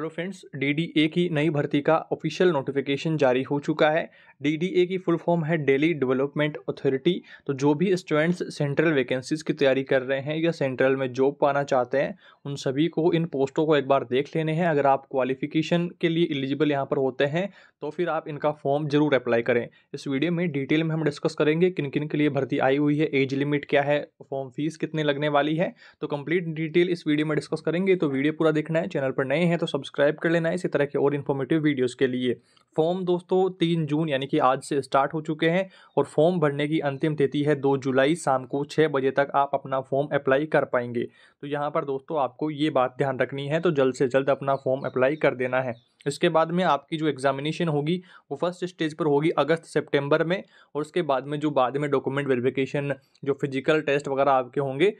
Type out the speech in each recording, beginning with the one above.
hello friends DDA की नई भर्ती का ऑफिशियल नोटिफिकेशन जारी हो चुका है डीडीए की फुल फॉर्म है डेली डेवलपमेंट अथॉरिटी तो जो भी स्टूडेंट्स सेंट्रल वैकेंसीज़ की तैयारी कर रहे हैं या सेंट्रल में जॉब पाना चाहते हैं उन सभी को इन पोस्टों को एक बार देख लेने हैं अगर आप क्वालिफिकेशन के लिए एलिजिबल यहाँ पर होते हैं तो फिर आप इनका फॉर्म जरूर अप्लाई करें इस वीडियो में डिटेल में हम डिस्कस करेंगे किन किन के लिए भर्ती आई हुई है एज लिमिट क्या है फॉर्म फीस कितने लगने वाली है तो कंप्लीट डिटेल इस वीडियो में डिस्कस करेंगे तो वीडियो पूरा देखना है चैनल पर नए हैं तो सब्सक्राइब सब्सक्राइब कर लेना इसी तरह के और इन्फॉर्मेटिव वीडियोज़ के लिए फॉर्म दोस्तों तीन जून यानी कि आज से स्टार्ट हो चुके हैं और फॉर्म भरने की अंतिम तिथि है दो जुलाई शाम को छः बजे तक आप अपना फॉर्म अप्लाई कर पाएंगे तो यहाँ पर दोस्तों आपको ये बात ध्यान रखनी है तो जल्द से जल्द अपना फॉर्म अप्लाई कर देना है इसके बाद में आपकी जो एग्जामिनेशन होगी वो फर्स्ट स्टेज पर होगी अगस्त सितंबर में और उसके बाद में जो बाद में डॉक्यूमेंट वेरिफिकेशन जो फिजिकल टेस्ट वगैरह आपके होंगे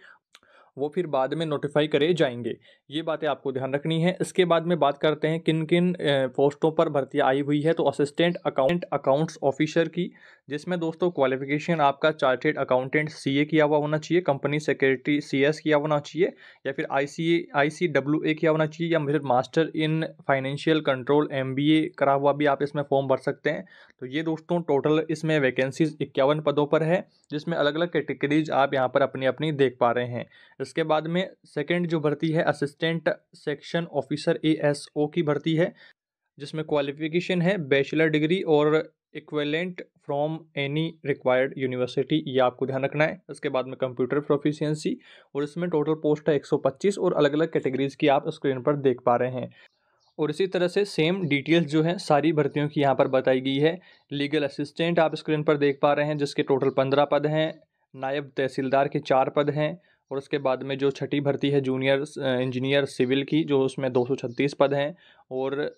वो फिर बाद में नोटिफाई करे जाएंगे ये बातें आपको ध्यान रखनी है इसके बाद में बात करते हैं किन किन पोस्टों पर भर्ती आई हुई है तो असिस्टेंट अकाउंट अकाउंट्स ऑफिसर की जिसमें दोस्तों क्वालिफिकेशन आपका चार्टेड अकाउंटेंट सीए किया हुआ होना चाहिए कंपनी सेक्रेटरी सीएस किया होना चाहिए या फिर आईसीए ए किया होना चाहिए या फिर master in financial control MBA करा हुआ भी आप इसमें फॉर्म भर सकते हैं तो ये दोस्तों टोटल इसमें वैकेंसीज इक्यावन पदों पर है जिसमें अलग अलग कैटेगरीज आप यहाँ पर अपनी अपनी देख पा रहे हैं इसके बाद में सेकेंड जो भर्ती है असिस्टेंट सेक्शन ऑफिसर ए की भर्ती है जिसमें क्वालिफिकेशन है बैचलर डिग्री और equivalent from any required university ये आपको ध्यान रखना है उसके बाद में कंप्यूटर प्रोफिशियंसी और इसमें टोटल पोस्ट है 125 और अलग अलग कैटेगरीज की आप स्क्रीन पर देख पा रहे हैं और इसी तरह से सेम डिटेल्स जो है सारी भर्तियों की यहाँ पर बताई गई है लीगल असिस्टेंट आप स्क्रीन पर देख पा रहे हैं जिसके टोटल पंद्रह पद हैं नायब तहसीलदार के चार पद हैं और उसके बाद में जो छठी भर्ती है जूनियर इंजीनियर सिविल की जो उसमें छत्तीस पद हैं और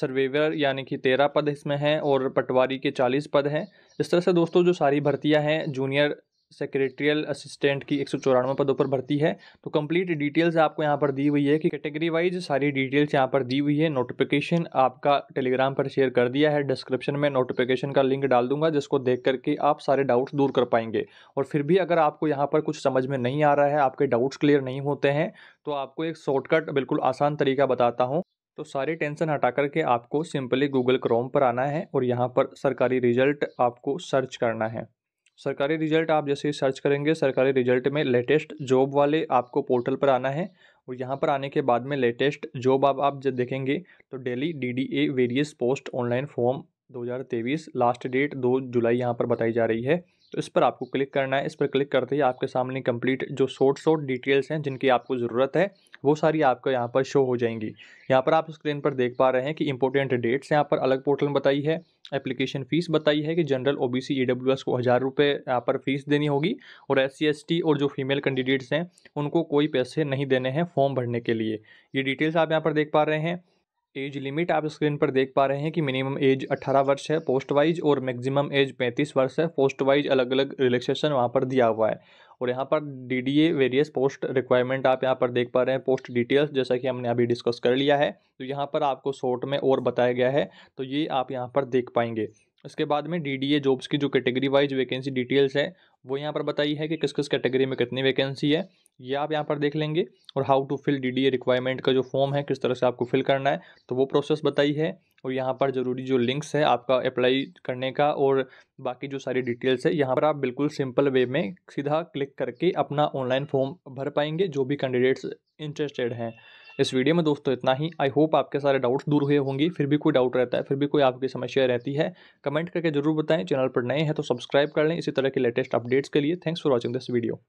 सर्वेवर यानी कि तेरह पद इसमें हैं और पटवारी के चालीस पद हैं इस तरह से दोस्तों जो सारी भर्तियां हैं जूनियर सेक्रेटरियल असिस्टेंट की एक सौ चौरानवे पदों पर भर्ती है तो कंप्लीट डिटेल्स आपको यहाँ पर दी हुई है कि कैटेगरी वाइज सारी डिटेल्स यहाँ पर दी हुई है नोटिफिकेशन आपका टेलीग्राम पर शेयर कर दिया है डिस्क्रिप्शन में नोटिफिकेशन का लिंक डाल दूंगा जिसको देख करके आप सारे डाउट्स दूर कर पाएंगे और फिर भी अगर आपको यहाँ पर कुछ समझ में नहीं आ रहा है आपके डाउट्स क्लियर नहीं होते हैं तो आपको एक शॉर्टकट बिल्कुल आसान तरीका बताता हूँ तो सारी टेंशन हटा करके आपको सिंपली गूगल क्रोम पर आना है और यहाँ पर सरकारी रिजल्ट आपको सर्च करना है सरकारी रिजल्ट आप जैसे ही सर्च करेंगे सरकारी रिजल्ट में लेटेस्ट जॉब वाले आपको पोर्टल पर आना है और यहाँ पर आने के बाद में लेटेस्ट जॉब आप आप जब देखेंगे तो Delhi DDA various post online form 2023 last date 2 जुलाई यहाँ पर बताई जा रही है तो इस पर आपको क्लिक करना है इस पर क्लिक करते ही आपके सामने कंप्लीट जो शॉर्ट शॉर्ट डिटेल्स हैं जिनकी आपको ज़रूरत है वो सारी आपको यहाँ पर शो हो जाएंगी यहाँ पर आप स्क्रीन पर देख पा रहे हैं कि इंपॉर्टेंट डेट्स यहाँ पर अलग पोर्टल में बताई है एप्लीकेशन फ़ीस बताई है कि general O B C E W S को हज़ार रुपये यहाँ पर फ़ीस देनी होगी और एस सी एस टी और जो फीमेल कैंडिडेट्स हैं उनको कोई पैसे नहीं देने हैं फॉर्म भरने के लिए ये डिटेल्स आप यहाँ पर देख पा रहे हैं एज लिमिट आप स्क्रीन पर देख पा रहे हैं कि मिनिमम एज 18 वर्ष है पोस्ट वाइज और मैक्सिमम एज 35 वर्ष है पोस्ट वाइज अलग अलग रिलैक्सेशन वहाँ पर दिया हुआ है और यहाँ पर डीडीए वेरियस पोस्ट रिक्वायरमेंट आप यहाँ पर देख पा रहे हैं पोस्ट डिटेल्स जैसा कि हमने अभी डिस्कस कर लिया है तो यहाँ पर आपको शॉर्ट में और बताया गया है तो ये आप यहाँ पर देख पाएंगे उसके बाद में डी डी ए जॉब्स की जो कैटेगरी वाइज वैकेंसी डिटेल्स है वो यहाँ पर बताई है कि किस किस कैटेगरी में कितनी वैकेंसी है ये आप यहाँ पर देख लेंगे और how to fill D D A requirement का जो फॉर्म है किस तरह से आपको फिल करना है तो वो प्रोसेस बताई है और यहाँ पर ज़रूरी जो लिंक्स है आपका अप्लाई करने का और बाकी जो सारी डिटेल्स है यहाँ पर आप बिल्कुल सिंपल वे में सीधा क्लिक करके अपना ऑनलाइन फॉर्म भर पाएंगे जो भी कैंडिडेट्स इंटरेस्टेड हैं इस वीडियो में दोस्तों इतना ही आई होप आपके सारे डाउट्स दूर हुए होंगे फिर भी कोई डाउट रहता है फिर भी कोई आपकी समस्या रहती है कमेंट करके जरूर बताएं चैनल पर नए हैं तो सब्सक्राइब कर लें इसी तरह के लेटेस्ट अपडेट्स के लिए thanks for watching this video